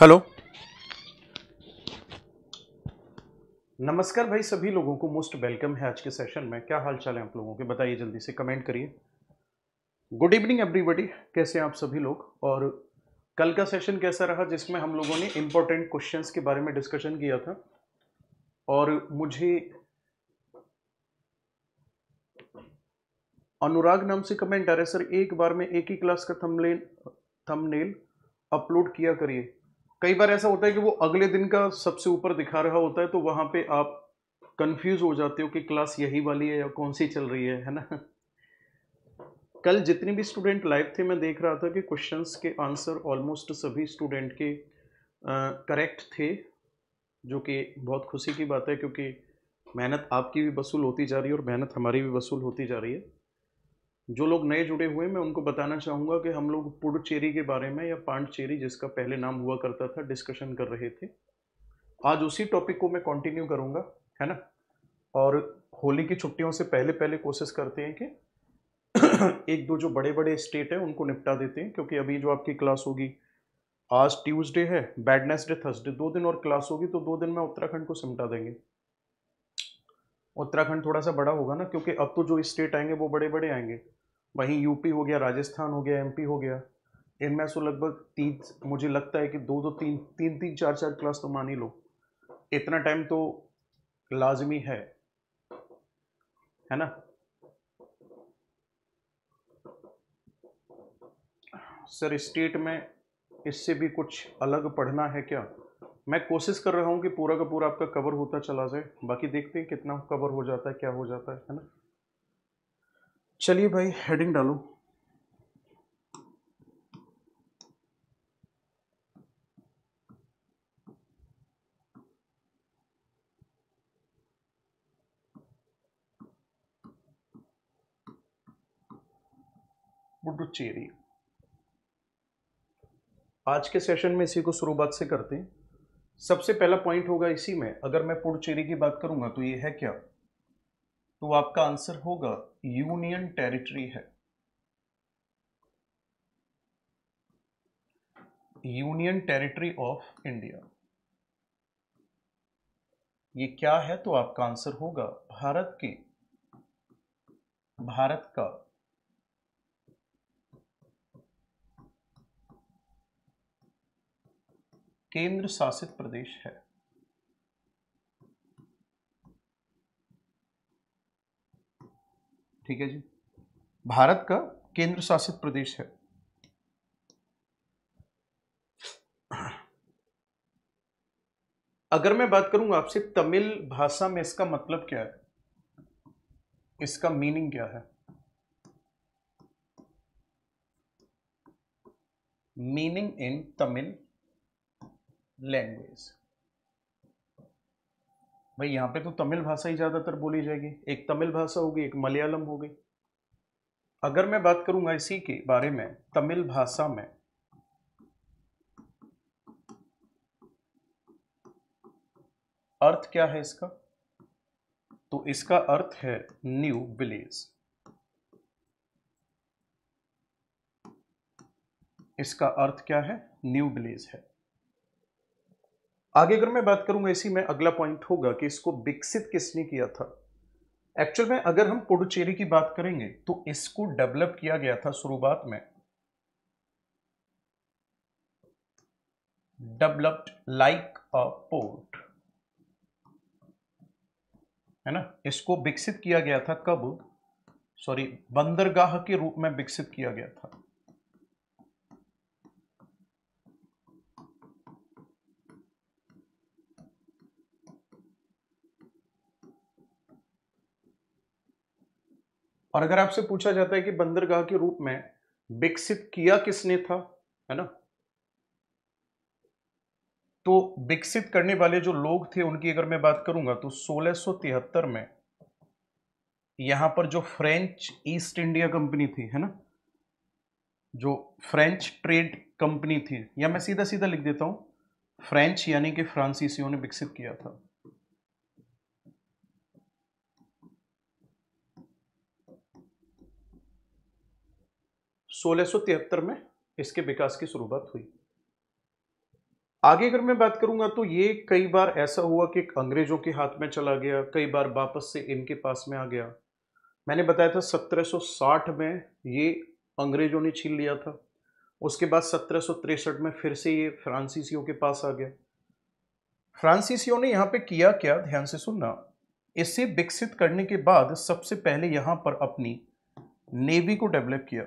Hello नमस्कार भाई सभी लोगों को मोस्ट वेलकम है आज के सेशन में क्या हाल चाल है आप लोगों के बताइए जल्दी से कमेंट करिए गुड इवनिंग एवरीबॉडी कैसे हैं आप सभी लोग और कल का सेशन कैसा रहा जिसमें हम लोगों ने इम्पोर्टेंट क्वेश्चंस के बारे में डिस्कशन किया था और मुझे अनुराग नाम से कमेंट आ रहा है सर एक बार में एक ही क्लास का थमलेन थमनेल अपलोड किया करिए कई बार ऐसा होता है कि वो अगले दिन का सबसे ऊपर दिखा रहा होता है तो वहाँ पे आप कंफ्यूज हो जाते हो कि क्लास यही वाली है या कौन सी चल रही है है ना कल जितने भी स्टूडेंट लाइव थे मैं देख रहा था कि क्वेश्चंस के आंसर ऑलमोस्ट सभी स्टूडेंट के करेक्ट थे जो कि बहुत खुशी की बात है क्योंकि मेहनत आपकी भी वसूल होती जा रही है और मेहनत हमारी भी वसूल होती जा रही है जो लोग नए जुड़े हुए मैं उनको बताना चाहूँगा कि हम लोग पुडुचेरी के बारे में या पांडचेरी जिसका पहले नाम हुआ करता था डिस्कशन कर रहे थे आज उसी टॉपिक को मैं कंटिन्यू करूँगा है ना और होली की छुट्टियों से पहले पहले कोशिश करते हैं कि एक दो जो बड़े बड़े स्टेट हैं उनको निपटा देते हैं क्योंकि अभी जो आपकी क्लास होगी आज ट्यूसडे है बैडनेस डे थर्सडे दो दिन और क्लास होगी तो दो दिन में उत्तराखंड को सिमटा देंगे उत्तराखंड थोड़ा सा बड़ा होगा ना क्योंकि अब तो जो स्टेट आएंगे वो बड़े बड़े आएंगे वहीं यूपी हो गया राजस्थान हो गया एमपी हो गया इनमें से लगभग तीन मुझे लगता है कि दो दो तो तीन तीन तीन चार चार क्लास तो मान ही लो इतना टाइम तो लाजमी है है ना सर स्टेट में इससे भी कुछ अलग पढ़ना है क्या मैं कोशिश कर रहा हूँ कि पूरा का पूरा आपका कवर होता चला जाए बाकी देखते हैं कितना कवर हो जाता है क्या हो जाता है है ना चलिए भाई हेडिंग डालो पुडुचेरी आज के सेशन में इसी को शुरुआत से करते हैं सबसे पहला पॉइंट होगा इसी में अगर मैं पुडुचेरी की बात करूंगा तो ये है क्या तो आपका आंसर होगा यूनियन टेरिटरी है यूनियन टेरिटरी ऑफ इंडिया ये क्या है तो आपका आंसर होगा भारत के भारत का केंद्र शासित प्रदेश है ठीक है जी भारत का केंद्र शासित प्रदेश है अगर मैं बात करूंगा आपसे तमिल भाषा में इसका मतलब क्या है इसका मीनिंग क्या है मीनिंग इन तमिल लैंग्वेज भाई यहाँ पे तो तमिल भाषा ही ज़्यादातर बोली जाएगी एक तमिल भाषा होगी एक मलयालम हो गई अगर मैं बात करूँगा इसी के बारे में तमिल भाषा में अर्थ क्या है इसका तो इसका अर्थ है न्यू विलेज इसका अर्थ क्या है न्यू विलेज है आगे अगर मैं बात करूंगा इसी में अगला पॉइंट होगा कि इसको विकसित किसने किया था एक्चुअल में अगर हम पुडुचेरी की बात करेंगे तो इसको डेवलप किया गया था शुरुआत में डेवलप्ड लाइक अ पोर्ट है ना इसको विकसित किया गया था कब सॉरी बंदरगाह के रूप में विकसित किया गया था और अगर आपसे पूछा जाता है कि बंदरगाह के रूप में विकसित किया किसने था है ना तो विकसित करने वाले जो लोग थे उनकी अगर मैं बात करूंगा तो 1673 में यहां पर जो फ्रेंच ईस्ट इंडिया कंपनी थी है ना जो फ्रेंच ट्रेड कंपनी थी या मैं सीधा सीधा लिख देता हूं फ्रेंच यानी कि फ्रांसीसियों ने विकसित किया था सोलह में इसके विकास की शुरुआत हुई आगे अगर मैं बात करूंगा तो ये कई बार ऐसा हुआ कि अंग्रेजों के हाथ में चला गया कई बार वापस से इनके पास में आ गया मैंने बताया था 1760 में ये अंग्रेजों ने छीन लिया था उसके बाद सत्रह में फिर से ये फ्रांसीसियों के पास आ गया फ्रांसीसियों ने यहाँ पे किया क्या ध्यान से सुनना इसे विकसित करने के बाद सबसे पहले यहाँ पर अपनी नेवी को डेवलप किया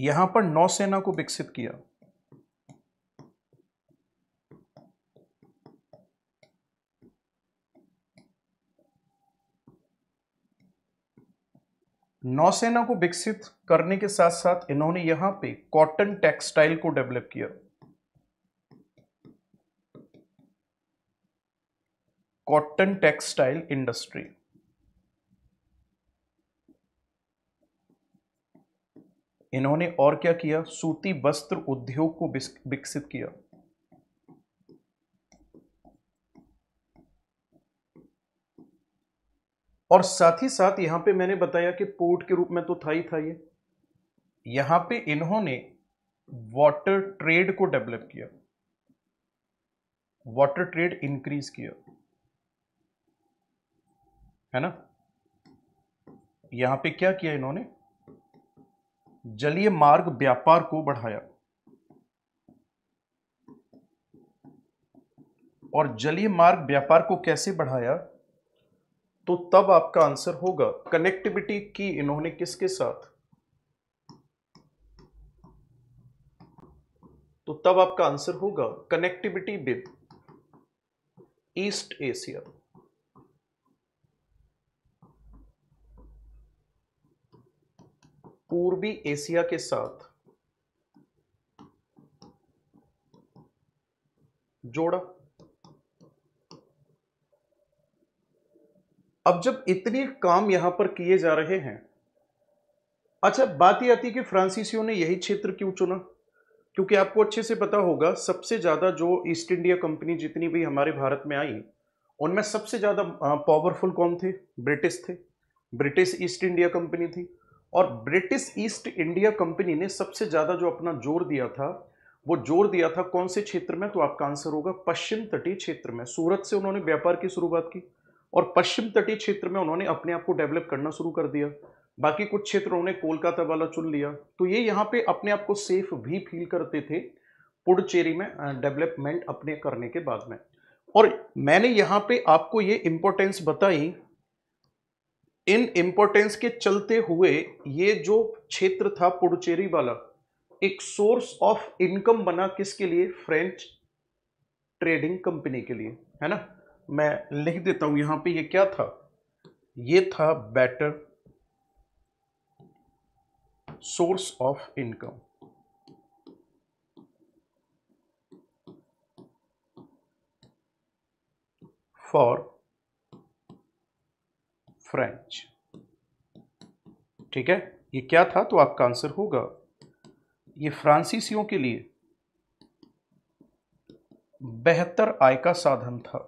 यहां पर नौसेना को विकसित किया नौसेना को विकसित करने के साथ साथ इन्होंने यहां पे कॉटन टेक्सटाइल को डेवलप किया कॉटन टेक्सटाइल इंडस्ट्री इन्होंने और क्या किया सूती वस्त्र उद्योग को विकसित किया और साथ ही साथ यहां पे मैंने बताया कि पोर्ट के रूप में तो था ही था ये यहां पे इन्होंने वाटर ट्रेड को डेवलप किया वाटर ट्रेड इंक्रीज किया है ना यहां पे क्या किया इन्होंने जलीय मार्ग व्यापार को बढ़ाया और जलीय मार्ग व्यापार को कैसे बढ़ाया तो तब आपका आंसर होगा कनेक्टिविटी की इन्होंने किसके साथ तो तब आपका आंसर होगा कनेक्टिविटी विद ईस्ट एशिया पूर्वी एशिया के साथ जोड़ा अब जब इतने काम यहां पर किए जा रहे हैं अच्छा बात यह आती है कि फ्रांसीसियों ने यही क्षेत्र क्यों चुना क्योंकि आपको अच्छे से पता होगा सबसे ज़्यादा जो ईस्ट इंडिया कंपनी जितनी भी हमारे भारत में आई उनमें सबसे ज़्यादा पावरफुल कौन थे ब्रिटिश थे ब्रिटिश ईस्ट इंडिया कंपनी थी और ब्रिटिश ईस्ट इंडिया कंपनी ने सबसे ज़्यादा जो अपना जोर दिया था वो जोर दिया था कौन से क्षेत्र में तो आपका आंसर होगा पश्चिम तटीय क्षेत्र में सूरत से उन्होंने व्यापार की शुरुआत की और पश्चिम तटीय क्षेत्र में उन्होंने अपने आप को डेवलप करना शुरू कर दिया बाकी कुछ क्षेत्र उन्होंने कोलकाता वाला चुन लिया तो ये यहाँ पे अपने आप को सेफ भी फील करते थे पुडुचेरी में डेवलपमेंट अपने करने के बाद में और मैंने यहाँ पे आपको ये इम्पोर्टेंस बताई इन इंपॉर्टेंस के चलते हुए ये जो क्षेत्र था पुडुचेरी वाला एक सोर्स ऑफ इनकम बना किसके लिए फ्रेंच ट्रेडिंग कंपनी के लिए है ना मैं लिख देता हूं यहां पे ये क्या था ये था better source of income for French ठीक है ये क्या था तो आपका आंसर होगा ये फ्रांसीसियों के लिए बेहतर आय का साधन था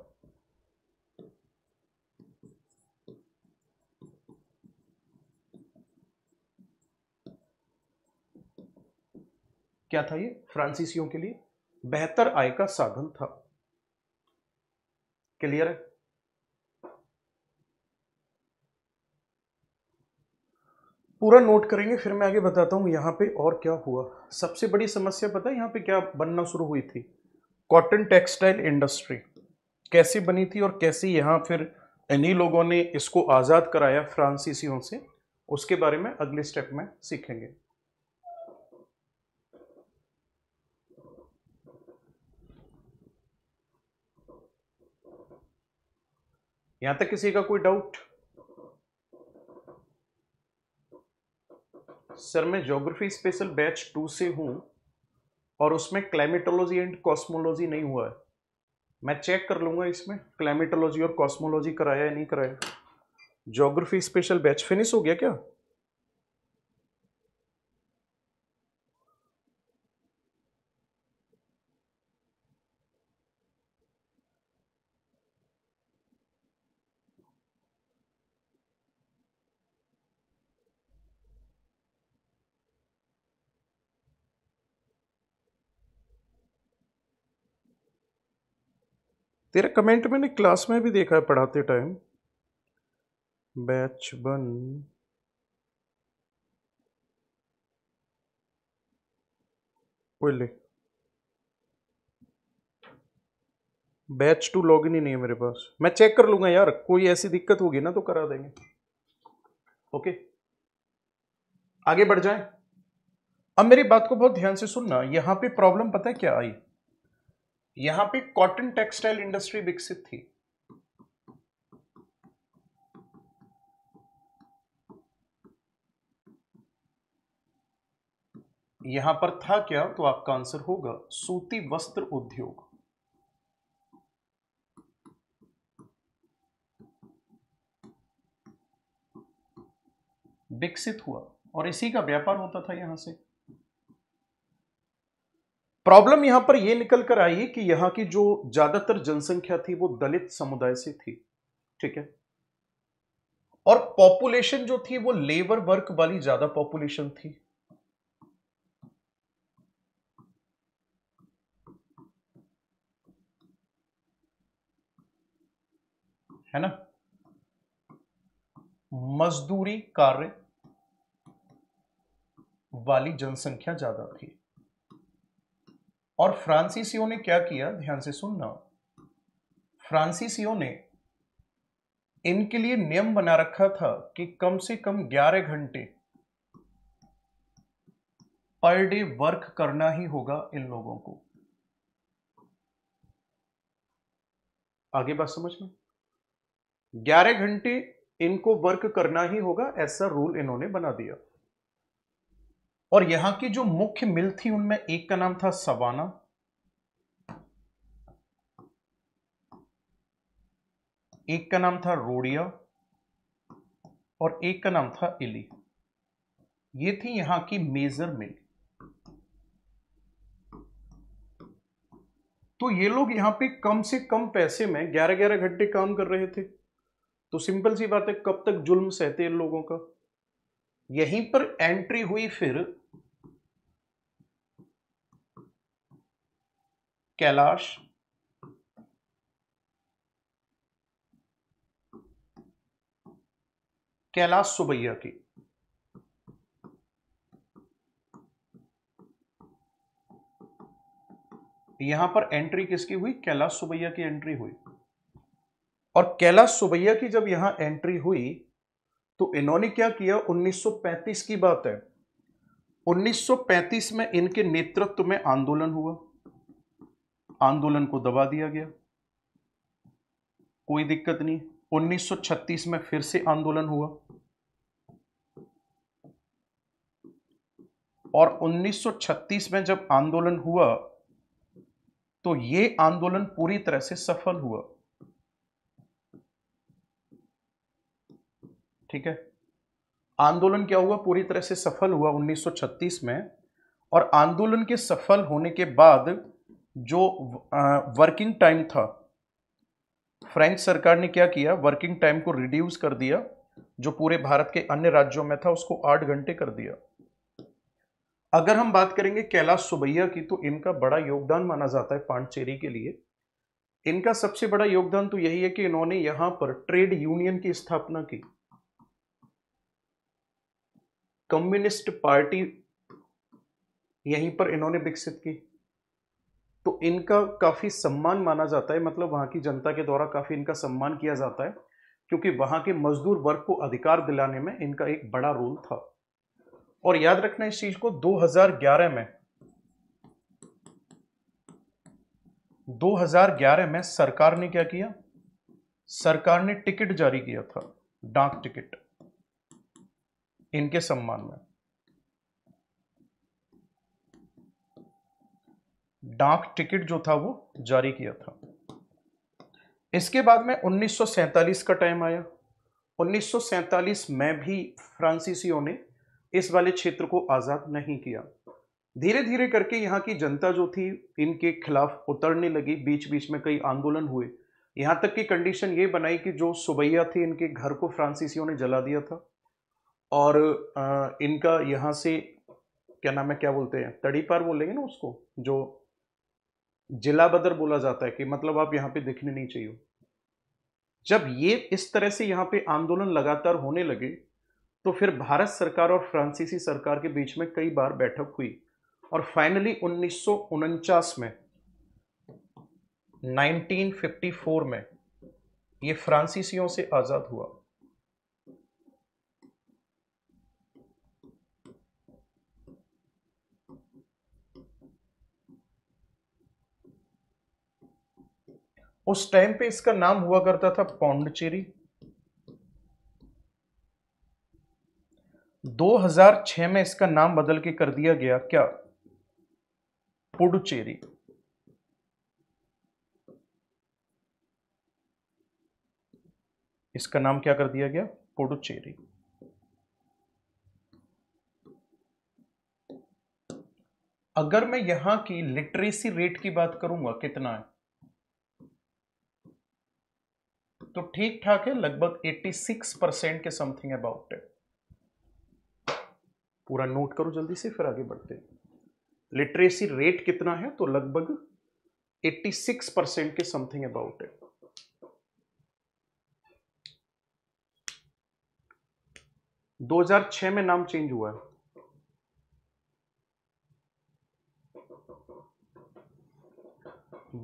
क्या था ये फ्रांसीसियों के लिए बेहतर आय का साधन था क्लियर है पूरा नोट करेंगे फिर मैं आगे बताता हूँ यहाँ पे और क्या हुआ सबसे बड़ी समस्या पता है यहाँ पे क्या बनना शुरू हुई थी कॉटन टेक्सटाइल इंडस्ट्री कैसे बनी थी और कैसे यहाँ फिर इन्हीं लोगों ने इसको आज़ाद कराया फ्रांसीसियों से उसके बारे में अगले स्टेप में सीखेंगे यहाँ तक किसी का कोई डाउट सर मैं ज्योग्राफी स्पेशल बैच टू से हूँ और उसमें क्लाइमेटोलॉजी एंड कॉस्मोलॉजी नहीं हुआ है मैं चेक कर लूँगा इसमें क्लाइमेटोलॉजी और कॉस्मोलॉजी कराया या नहीं कराया ज्योग्राफी स्पेशल बैच फिनिश हो गया क्या तेरा कमेंट मैंने क्लास में भी देखा है पढ़ाते टाइम बैच बन ले बैच टू लॉग इन ही नहीं है मेरे पास मैं चेक कर लूंगा यार कोई ऐसी दिक्कत होगी ना तो करा देंगे ओके आगे बढ़ जाएं अब मेरी बात को बहुत ध्यान से सुनना यहां पे प्रॉब्लम पता है क्या आई यहां पे कॉटन टेक्सटाइल इंडस्ट्री विकसित थी यहां पर था क्या तो आपका आंसर होगा सूती वस्त्र उद्योग विकसित हुआ और इसी का व्यापार होता था यहां से प्रॉब्लम यहां पर यह निकल कर आई कि यहां की जो ज्यादातर जनसंख्या थी वो दलित समुदाय से थी ठीक है और पॉपुलेशन जो थी वो लेबर वर्क वाली ज्यादा पॉपुलेशन थी है ना मजदूरी कार्य वाली जनसंख्या ज्यादा थी और फ्रांसीसियों ने क्या किया ध्यान से सुनना फ्रांसीसियों ने इनके लिए नियम बना रखा था कि कम से कम 11 घंटे पर डे वर्क करना ही होगा इन लोगों को आगे बात समझ में 11 घंटे इनको वर्क करना ही होगा ऐसा रूल इन्होंने बना दिया और यहां की जो मुख्य मिल थी उनमें एक का नाम था सवाना एक का नाम था रोडिया और एक का नाम था इली ये थी यहां की मेजर मिल तो ये लोग यहां पे कम से कम पैसे में ग्यारह ग्यारह घंटे काम कर रहे थे तो सिंपल सी बात है कब तक जुल्म सहते इन लोगों का यहीं पर एंट्री हुई फिर कैलाश कैलाश सुबैया की यहां पर एंट्री किसकी हुई कैलाश सुबैया की एंट्री हुई और कैलाश सुबैया की जब यहां एंट्री हुई तो इन्होंने क्या किया 1935 की बात है 1935 में इनके नेतृत्व में आंदोलन हुआ आंदोलन को दबा दिया गया कोई दिक्कत नहीं 1936 में फिर से आंदोलन हुआ और 1936 में जब आंदोलन हुआ तो ये आंदोलन पूरी तरह से सफल हुआ ठीक है आंदोलन क्या हुआ पूरी तरह से सफल हुआ 1936 में और आंदोलन के सफल होने के बाद जो वर्किंग टाइम था फ्रेंच सरकार ने क्या किया वर्किंग टाइम को रिड्यूस कर दिया जो पूरे भारत के अन्य राज्यों में था उसको आठ घंटे कर दिया अगर हम बात करेंगे कैलाश सुबैया की तो इनका बड़ा योगदान माना जाता है पांडचेरी के लिए इनका सबसे बड़ा योगदान तो यही है कि इन्होंने यहां पर ट्रेड यूनियन की स्थापना की कम्युनिस्ट पार्टी यहीं पर इन्होंने विकसित की तो इनका काफ़ी सम्मान माना जाता है मतलब वहां की जनता के द्वारा काफ़ी इनका सम्मान किया जाता है क्योंकि वहां के मजदूर वर्ग को अधिकार दिलाने में इनका एक बड़ा रोल था और याद रखना इस चीज़ को 2011 में 2011 में सरकार ने क्या किया सरकार ने टिकट जारी किया था डाक टिकट इनके सम्मान में डाक टिकट जो था वो जारी किया था इसके बाद में 1947 का टाइम आया 1947 में भी फ्रांसीसियों ने इस वाले क्षेत्र को आज़ाद नहीं किया धीरे धीरे करके यहाँ की जनता जो थी इनके खिलाफ उतरने लगी बीच बीच में कई आंदोलन हुए यहाँ तक कि कंडीशन ये बनाई कि जो सुबैया थे इनके घर को फ्रांसीसियों ने जला दिया था और इनका यहाँ से क्या नाम है क्या बोलते हैं तड़ीपार बोलेंगे ना उसको जो जिला बदर बोला जाता है कि मतलब आप यहाँ पे दिखने नहीं चाहिए जब ये इस तरह से यहाँ पे आंदोलन लगातार होने लगे तो फिर भारत सरकार और फ्रांसीसी सरकार के बीच में कई बार बैठक हुई और फाइनली उन्नीस में 1954 में ये फ्रांसीसियों से आज़ाद हुआ उस टाइम पे इसका नाम हुआ करता था पौंडचेरी 2006 में इसका नाम बदल के कर दिया गया क्या पुडुचेरी इसका नाम क्या कर दिया गया पुडुचेरी अगर मैं यहां की लिटरेसी रेट की बात करूंगा कितना है तो ठीक ठाक है लगभग 86 परसेंट के समथिंग अबाउट है पूरा नोट करो जल्दी से फिर आगे बढ़ते हैं लिटरेसी रेट कितना है तो लगभग 86 परसेंट के समथिंग अबाउट है दो हजार छह में नाम चेंज हुआ है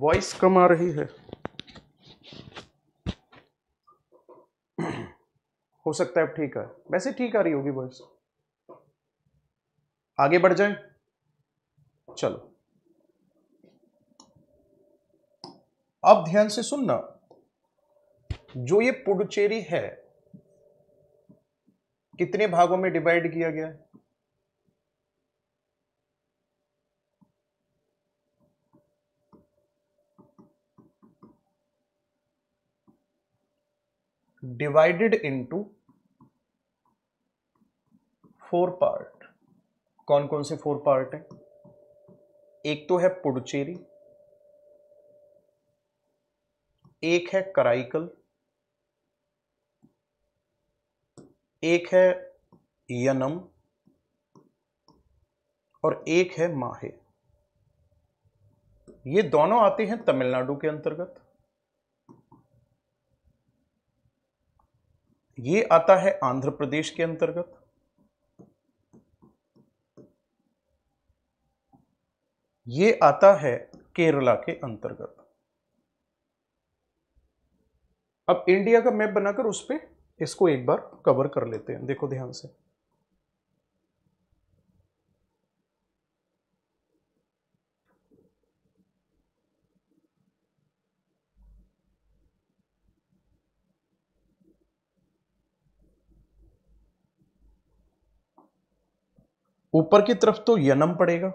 वॉइस कम आ रही है हो सकता है अब ठीक है वैसे ठीक आ रही होगी वॉइस आगे बढ़ जाए चलो अब ध्यान से सुनना जो ये पुडुचेरी है कितने भागों में डिवाइड किया गया है डिवाइडेड इनटू फोर पार्ट कौन कौन से फोर पार्ट है एक तो है पुडुचेरी एक है कराइकल एक है यनम और एक है माहे ये दोनों आते हैं तमिलनाडु के अंतर्गत ये आता है आंध्र प्रदेश के अंतर्गत ये आता है केरला के अंतर्गत अब इंडिया का मैप बनाकर उस पर इसको एक बार कवर कर लेते हैं देखो ध्यान से ऊपर की तरफ तो यनम पड़ेगा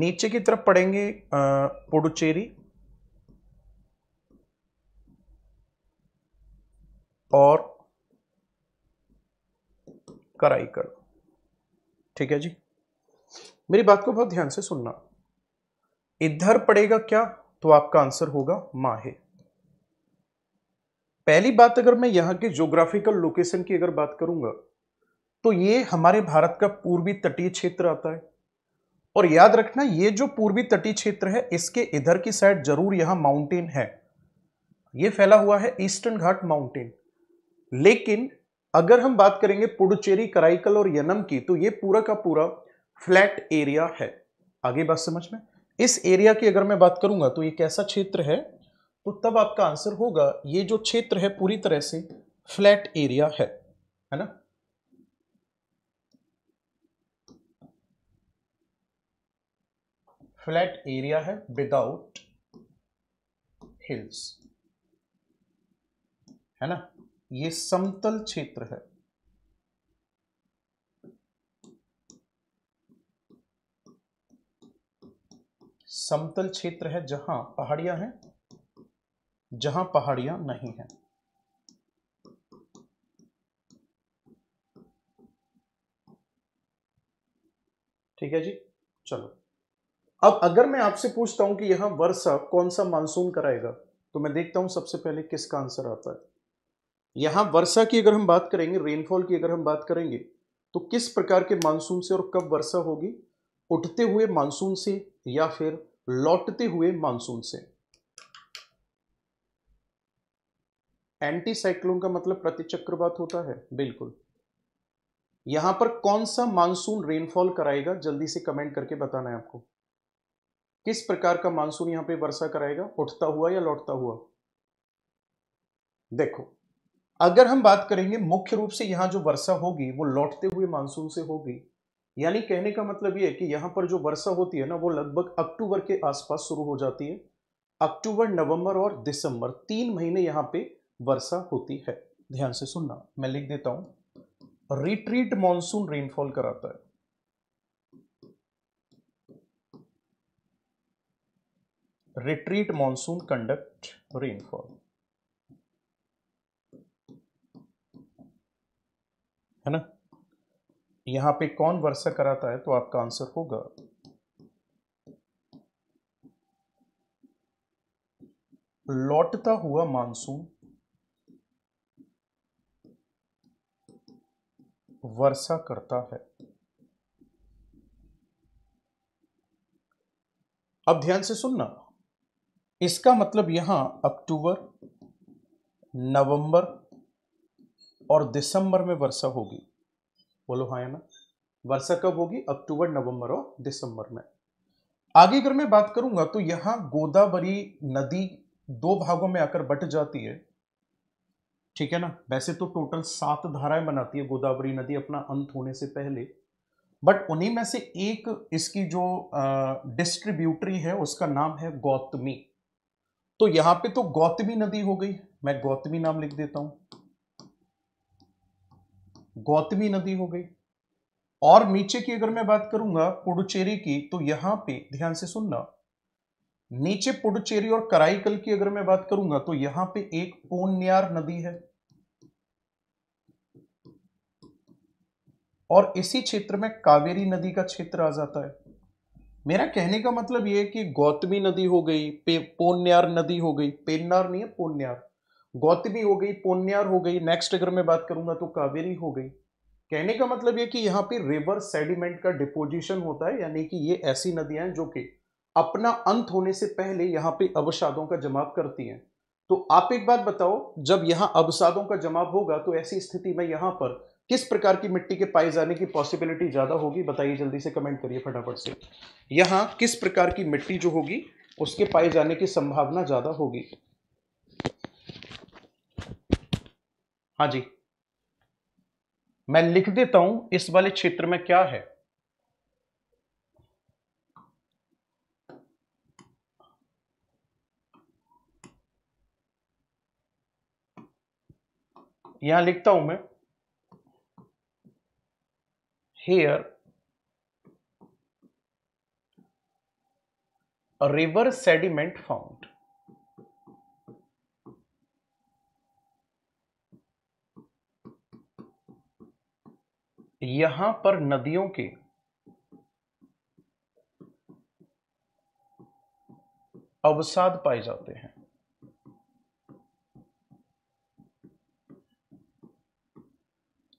नीचे की तरफ पड़ेंगे पुडुचेरी और कराईकल ठीक है जी मेरी बात को बहुत ध्यान से सुनना इधर पड़ेगा क्या तो आपका आंसर होगा माहे पहली बात अगर मैं यहाँ के जोग्राफिकल लोकेशन की अगर बात करूंगा तो ये हमारे भारत का पूर्वी तटीय क्षेत्र आता है और याद रखना ये जो पूर्वी तटीय क्षेत्र है इसके इधर की साइड जरूर यहां माउंटेन है ये फैला हुआ है ईस्टर्न घाट माउंटेन लेकिन अगर हम बात करेंगे पुडुचेरी कराइकल और यनम की तो ये पूरा का पूरा फ्लैट एरिया है आगे बात समझ में इस एरिया की अगर मैं बात करूंगा तो ये कैसा क्षेत्र है तो तब आपका आंसर होगा ये जो क्षेत्र है पूरी तरह से फ्लैट एरिया है है ना फ्लैट एरिया है विदाउट हिल्स है ना ये समतल क्षेत्र है समतल क्षेत्र है जहां पहाड़ियां हैं जहां पहाड़ियां नहीं हैं ठीक है जी चलो अब अगर मैं आपसे पूछता हूं कि यहां वर्षा कौन सा मानसून कराएगा तो मैं देखता हूं सबसे पहले किसका आंसर आता है यहां वर्षा की अगर हम बात करेंगे रेनफॉल की अगर हम बात करेंगे तो किस प्रकार के मानसून से और कब वर्षा होगी उठते हुए मानसून से या फिर लौटते हुए मानसून से एंटी साइक्लोन का मतलब प्रति चक्रवात होता है बिल्कुल यहां पर कौन सा मानसून रेनफॉल कराएगा जल्दी से कमेंट करके बताना है आपको किस प्रकार का मानसून यहां पे वर्षा कराएगा उठता हुआ या लौटता हुआ देखो अगर हम बात करेंगे मुख्य रूप से यहां जो वर्षा होगी वो लौटते हुए मानसून से होगी यानी कहने का मतलब यह है कि यहां पर जो वर्षा होती है ना वो लगभग अक्टूबर के आसपास शुरू हो जाती है अक्टूबर नवंबर और दिसंबर तीन महीने यहां पर वर्षा होती है ध्यान से सुनना मैं लिख देता हूं रिट्रीट मॉनसून रेनफॉल कराता है रिट्रीट मॉनसून कंडक्ट रेनफॉल है ना यहां पे कौन वर्षा कराता है तो आपका आंसर होगा लौटता हुआ मानसून वर्षा करता है अब ध्यान से सुनना इसका मतलब यहां अक्टूबर नवंबर और दिसंबर में वर्षा होगी बोलो हाँ या ना वर्षा कब होगी अक्टूबर नवंबर और दिसंबर में आगे अगर मैं बात करूंगा तो यहां गोदावरी नदी दो भागों में आकर बट जाती है ठीक है ना वैसे तो टोटल सात धाराएं बनाती है गोदावरी नदी अपना अंत होने से पहले बट उन्हीं में से एक इसकी जो डिस्ट्रीब्यूटरी है उसका नाम है गौतमी तो यहां पे तो गौतमी नदी हो गई मैं गौतमी नाम लिख देता हूं गौतमी नदी हो गई और नीचे की अगर मैं बात करूंगा पुडुचेरी की तो यहां पे ध्यान से सुनना नीचे पुडुचेरी और कराईकल की अगर मैं बात करूंगा तो यहां पे एक पोन्यार नदी है और इसी क्षेत्र में कावेरी नदी का क्षेत्र आ जाता है मेरा कहने का मतलब यह है कि गौतमी नदी हो गई पोन्यार नदी हो गई पेन्नार नहीं है पोन्यार गौतमी हो गई पोन्यार हो गई नेक्स्ट अगर मैं बात करूंगा तो कावेरी हो गई कहने का मतलब यह कि यहां पे रिवर सेडिमेंट का डिपोजिशन होता है यानी कि ये ऐसी नदियां हैं जो कि अपना अंत होने से पहले यहाँ पे अवसादों का जमाव करती हैं तो आप एक बात बताओ जब यहाँ अवसादों का जमाव होगा तो ऐसी स्थिति में यहाँ पर किस प्रकार की मिट्टी के पाए जाने की पॉसिबिलिटी ज़्यादा होगी बताइए जल्दी से कमेंट करिए फटाफट से यहाँ किस प्रकार की मिट्टी जो होगी उसके पाए जाने की संभावना ज़्यादा होगी हाँ जी मैं लिख देता हूं इस वाले क्षेत्र में क्या है यहां लिखता हूं मैं हेयर रिवर सेडिमेंट फाउंड यहां पर नदियों के अवसाद पाए जाते हैं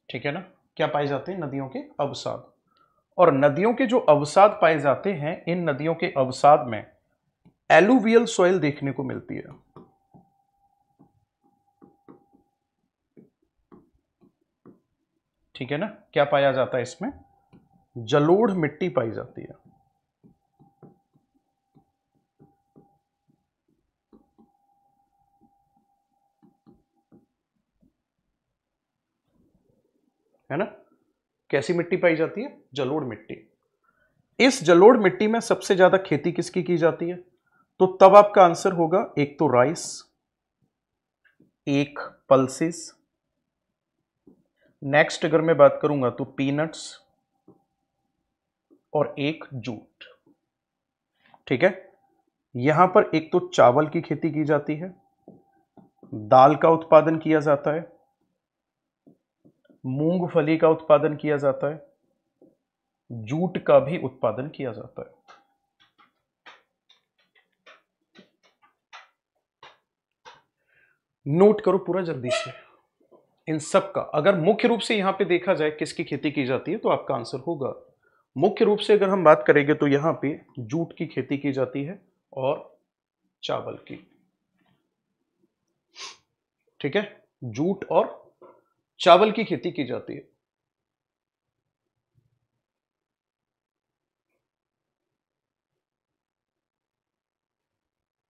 ठीक है ना क्या पाए जाते हैं नदियों के अवसाद और नदियों के जो अवसाद पाए जाते हैं इन नदियों के अवसाद में एलुवियल सॉइल देखने को मिलती है ठीक है ना क्या पाया जाता है इसमें जलोढ़ मिट्टी पाई जाती है कैसी मिट्टी पाई जाती है जलोड़ मिट्टी इस जलोड़ मिट्टी में सबसे ज़्यादा खेती किसकी की जाती है तो तब आपका आंसर होगा एक तो राइस एक पल्सिस नेक्स्ट अगर मैं बात करूंगा तो पीनट्स और एक जूट ठीक है यहां पर एक तो चावल की खेती की जाती है दाल का उत्पादन किया जाता है मूंगफली का उत्पादन किया जाता है जूट का भी उत्पादन किया जाता है नोट करो पूरा जल्दी से इन सब का अगर मुख्य रूप से यहां पे देखा जाए किसकी खेती की जाती है तो आपका आंसर होगा मुख्य रूप से अगर हम बात करेंगे तो यहां पे जूट की खेती की जाती है और चावल की ठीक है जूट और चावल की खेती की जाती है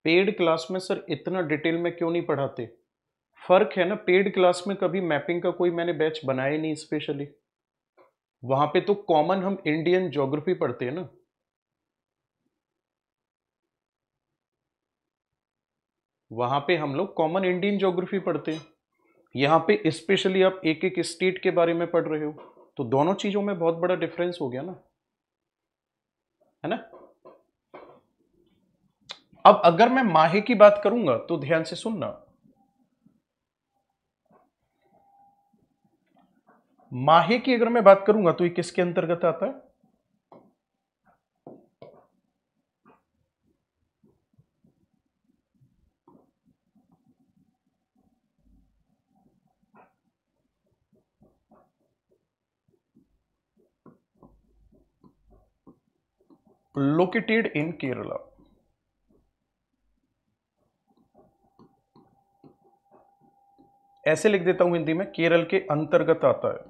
पेड क्लास में सर इतना डिटेल में क्यों नहीं पढ़ाते फर्क है ना पेड क्लास में कभी मैपिंग का कोई मैंने बैच बनाया नहीं स्पेशली वहां पे तो कॉमन हम इंडियन ज्योग्राफी पढ़ते हैं ना वहां पे हम लोग कॉमन इंडियन ज्योग्राफी पढ़ते हैं यहाँ पे स्पेशली आप एक एक स्टेट के बारे में पढ़ रहे हो तो दोनों चीज़ों में बहुत बड़ा डिफरेंस हो गया ना है ना अब अगर मैं माहे की बात करूंगा तो ध्यान से सुनना माहे की अगर मैं बात करूंगा तो ये किसके अंतर्गत आता है located in Kerala. ऐसे लिख देता हूं हिंदी में केरल के अंतर्गत आता है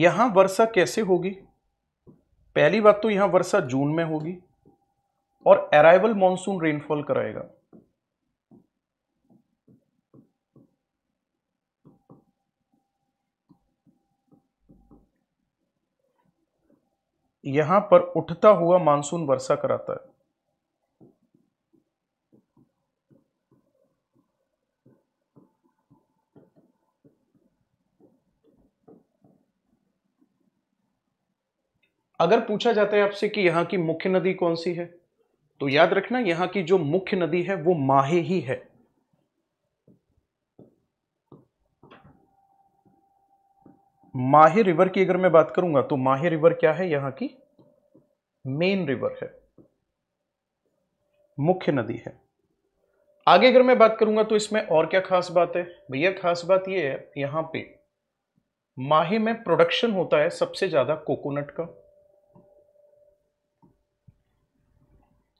यहां वर्षा कैसे होगी पहली बात तो यहां वर्षा जून में होगी और अराइवल मॉनसून रेनफॉल कराएगा यहां पर उठता हुआ मानसून वर्षा कराता है अगर पूछा जाता है आपसे कि यहां की मुख्य नदी कौन सी है तो याद रखना यहां की जो मुख्य नदी है वो माहे ही है माही रिवर की अगर मैं बात करूंगा तो माही रिवर क्या है यहां की मेन रिवर है मुख्य नदी है आगे अगर मैं बात करूंगा तो इसमें और क्या खास बात है भैया खास बात यह है यहां पे माही में प्रोडक्शन होता है सबसे ज्यादा कोकोनट का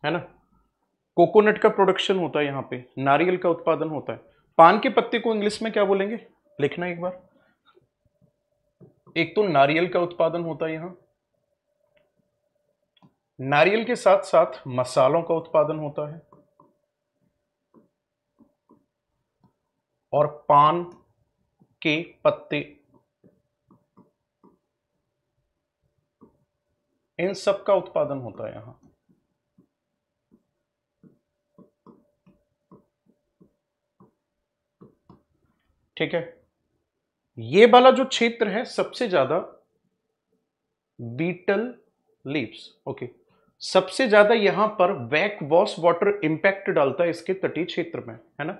है ना कोकोनट का प्रोडक्शन होता है यहां पे नारियल का उत्पादन होता है पान के पत्ते को इंग्लिश में क्या बोलेंगे लिखना एक बार एक तो नारियल का उत्पादन होता है यहां नारियल के साथ साथ मसालों का उत्पादन होता है और पान के पत्ते इन सब का उत्पादन होता है यहां ठीक है ये वाला जो क्षेत्र है सबसे ज्यादा बीटल लीव्स ओके सबसे ज्यादा यहां पर वैक वॉश वाटर इंपैक्ट डालता है इसके तटीय क्षेत्र में है ना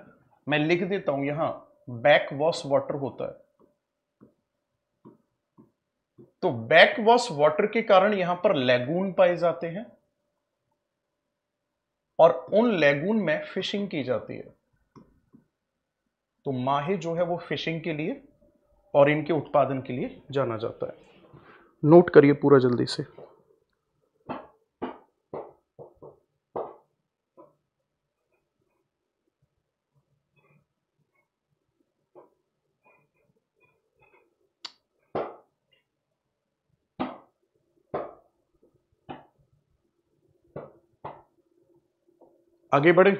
मैं लिख देता हूं यहां बैक वॉश वाटर होता है तो बैक वॉश वाटर के कारण यहां पर लैगून पाए जाते हैं और उन लैगून में फिशिंग की जाती है तो माहे जो है वो फिशिंग के लिए और इनके उत्पादन के लिए जाना जाता है नोट करिए पूरा जल्दी से आगे बढ़े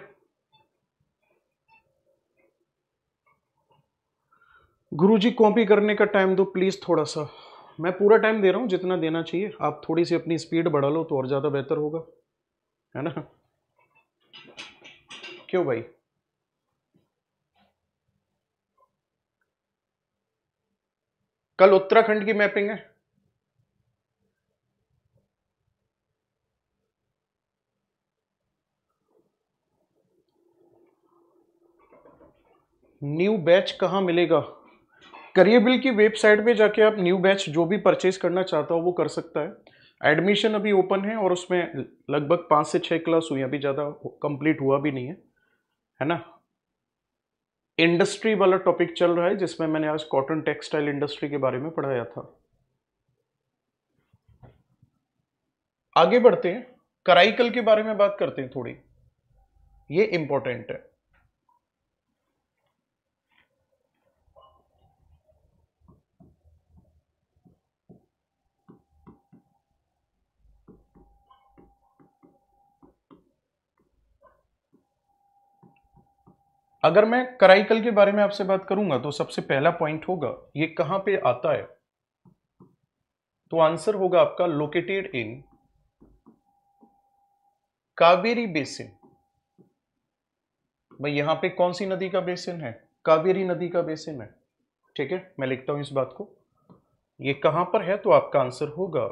गुरुजी कॉपी करने का टाइम दो प्लीज़ थोड़ा सा मैं पूरा टाइम दे रहा हूँ जितना देना चाहिए आप थोड़ी सी अपनी स्पीड बढ़ा लो तो और ज़्यादा बेहतर होगा है ना क्यों भाई कल उत्तराखंड की मैपिंग है न्यू बैच कहाँ मिलेगा करियर बिल की वेबसाइट पे जाके आप न्यू बैच जो भी परचेज करना चाहता हो वो कर सकता है एडमिशन अभी ओपन है और उसमें लगभग पाँच से छः क्लास हुई अभी ज़्यादा कंप्लीट हुआ भी नहीं है है ना इंडस्ट्री वाला टॉपिक चल रहा है जिसमें मैंने आज कॉटन टेक्सटाइल इंडस्ट्री के बारे में पढ़ाया था आगे बढ़ते हैं कराइकल के बारे में बात करते हैं थोड़ी ये इंपॉर्टेंट है अगर मैं कराईकल के बारे में आपसे बात करूंगा तो सबसे पहला पॉइंट होगा ये कहां पे आता है तो आंसर होगा आपका लोकेटेड इन कावेरी बेसिन भाई यहां पे कौन सी नदी का बेसिन है कावेरी नदी का बेसिन है ठीक है मैं लिखता हूं इस बात को ये कहां पर है तो आपका आंसर होगा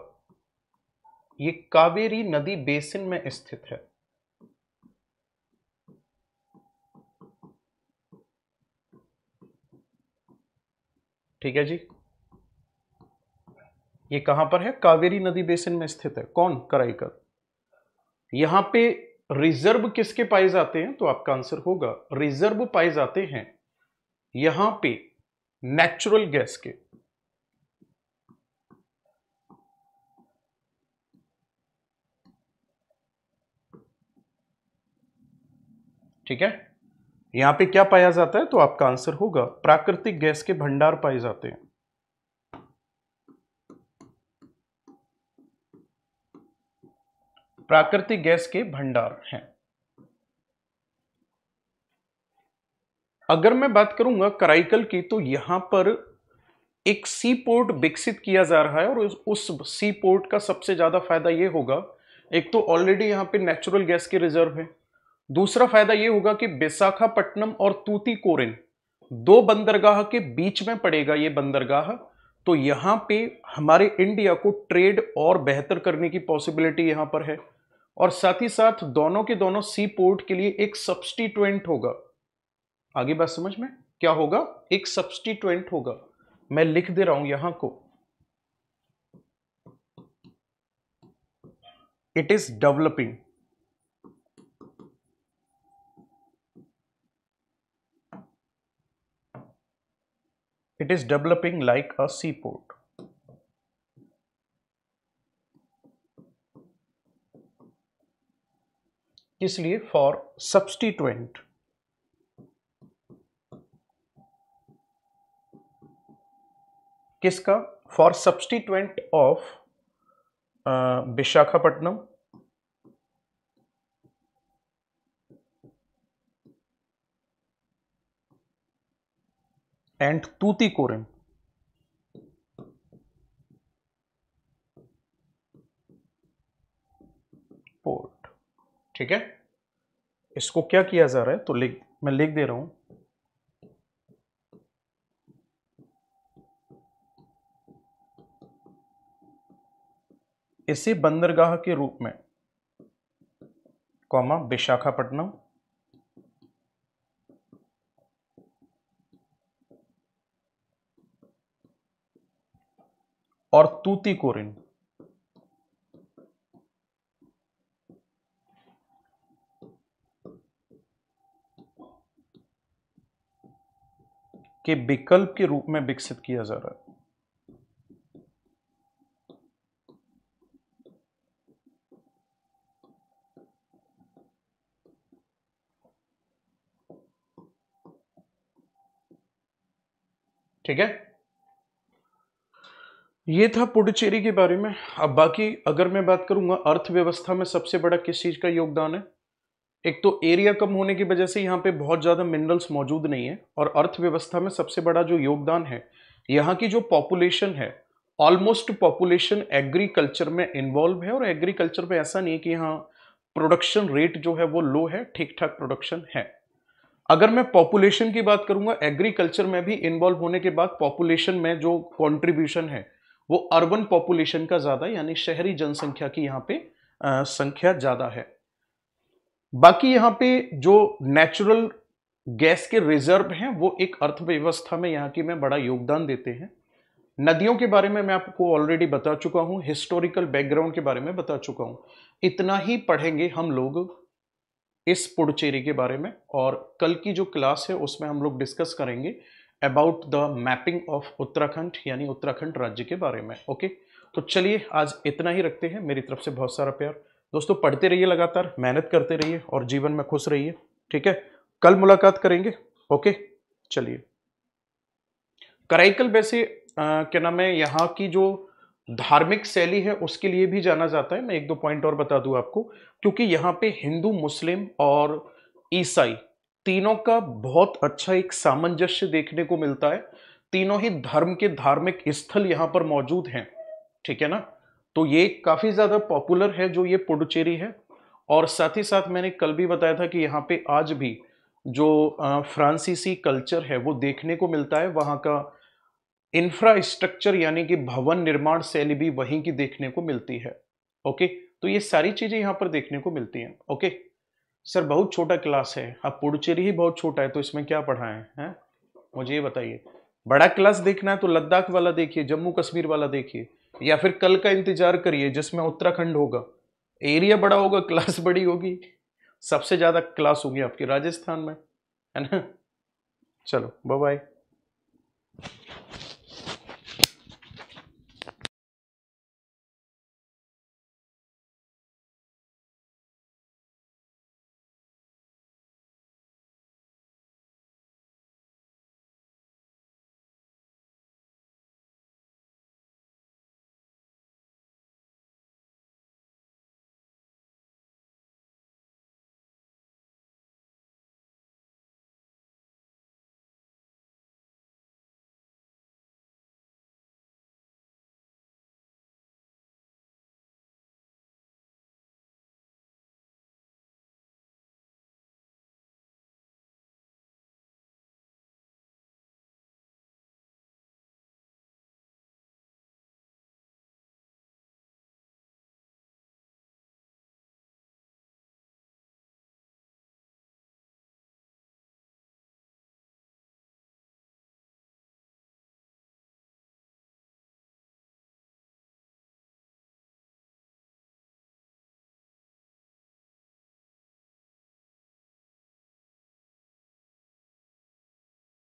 ये कावेरी नदी बेसिन में स्थित है ठीक है जी ये कहां पर है कावेरी नदी बेसिन में स्थित है कौन कराईकर यहां पे रिजर्व किसके पाए जाते हैं तो आपका आंसर होगा रिजर्व पाए जाते हैं यहां पे नेचुरल गैस के ठीक है यहां पे क्या पाया जाता है तो आपका आंसर होगा प्राकृतिक गैस के भंडार पाए जाते हैं प्राकृतिक गैस के भंडार हैं अगर मैं बात करूंगा कराइकल की तो यहां पर एक सी पोर्ट विकसित किया जा रहा है और उस सी पोर्ट का सबसे ज्यादा फायदा यह होगा एक तो ऑलरेडी यहां पे नेचुरल गैस के रिजर्व है दूसरा फायदा यह होगा कि विशाखापट्टनम और तूती कोरिन दो बंदरगाह के बीच में पड़ेगा ये बंदरगाह तो यहाँ पे हमारे इंडिया को ट्रेड और बेहतर करने की पॉसिबिलिटी यहाँ पर है और साथ ही साथ दोनों के दोनों सी पोर्ट के लिए एक सब्सटीट्वेंट होगा आगे बात समझ में क्या होगा एक सब्सटीट्वेंट होगा मैं लिख दे रहा हूं यहां को it is developing it is developing like a seaport. इसलिए for substituent किसका for substituent of Visakhapatnam and Tuticorin port ठीक है इसको क्या किया जा रहा है तो लिख मैं लिख दे रहा हूं इसे बंदरगाह के रूप में कॉमा विशाखापट्टनम और कोरिन के विकल्प के रूप में विकसित किया जा रहा है ठीक है ये था पुडुचेरी के बारे में अब बाकी अगर मैं बात करूंगा अर्थव्यवस्था में सबसे बड़ा किस चीज़ का योगदान है एक तो एरिया कम होने की वजह से यहाँ पे बहुत ज़्यादा मिनरल्स मौजूद नहीं है और अर्थव्यवस्था में सबसे बड़ा जो योगदान है यहाँ की जो पॉपुलेशन है ऑलमोस्ट पॉपुलेशन एग्रीकल्चर में इन्वॉल्व है और एग्रीकल्चर में ऐसा नहीं है कि यहाँ प्रोडक्शन रेट जो है वो लो है ठीक ठाक प्रोडक्शन है अगर मैं पॉपुलेशन की बात करूंगा एग्रीकल्चर में भी इन्वॉल्व होने के बाद पॉपुलेशन में जो कॉन्ट्रीब्यूशन है वो अर्बन पॉपुलेशन का ज़्यादा यानी शहरी जनसंख्या की यहाँ पे आ, संख्या ज़्यादा है बाकी यहाँ पे जो नेचुरल गैस के रिजर्व हैं वो एक अर्थव्यवस्था में यहाँ की में बड़ा योगदान देते हैं नदियों के बारे में मैं आपको ऑलरेडी बता चुका हूँ हिस्टोरिकल बैकग्राउंड के बारे में बता चुका हूँ इतना ही पढ़ेंगे हम लोग इस पुडुचेरी के बारे में और कल की जो क्लास है उसमें हम लोग डिस्कस करेंगे about the mapping of Uttarakhand यानी उत्तराखंड राज्य के बारे में ओके तो चलिए आज इतना ही रखते हैं मेरी तरफ से बहुत सारा प्यार दोस्तों पढ़ते रहिए लगातार मेहनत करते रहिए और जीवन में खुश रहिए ठीक है कल मुलाकात करेंगे ओके चलिए कराइकल वैसे क्या नाम है यहाँ की जो धार्मिक शैली है उसके लिए भी जाना जाता है मैं एक दो पॉइंट और बता दूं आपको क्योंकि यहाँ पे हिंदू मुस्लिम और ईसाई तीनों का बहुत अच्छा एक सामंजस्य देखने को मिलता है तीनों ही धर्म के धार्मिक स्थल यहाँ पर मौजूद हैं ठीक है ना तो ये काफ़ी ज़्यादा पॉपुलर है जो ये पुडुचेरी है और साथ ही साथ मैंने कल भी बताया था कि यहाँ पे आज भी जो फ्रांसीसी कल्चर है वो देखने को मिलता है वहाँ का इंफ्रास्ट्रक्चर यानी कि भवन निर्माण शैली भी वहीं की देखने को मिलती है ओके तो ये सारी चीज़ें यहाँ पर देखने को मिलती हैं ओके सर बहुत छोटा क्लास है अब पुडुचेरी ही बहुत छोटा है तो इसमें क्या पढ़ाएं है, है? मुझे ये बताइए बड़ा क्लास देखना है तो लद्दाख वाला देखिए जम्मू कश्मीर वाला देखिए या फिर कल का इंतजार करिए जिसमें उत्तराखंड होगा एरिया बड़ा होगा क्लास बड़ी होगी सबसे ज़्यादा क्लास होगी आपके राजस्थान में है ना चलो बाय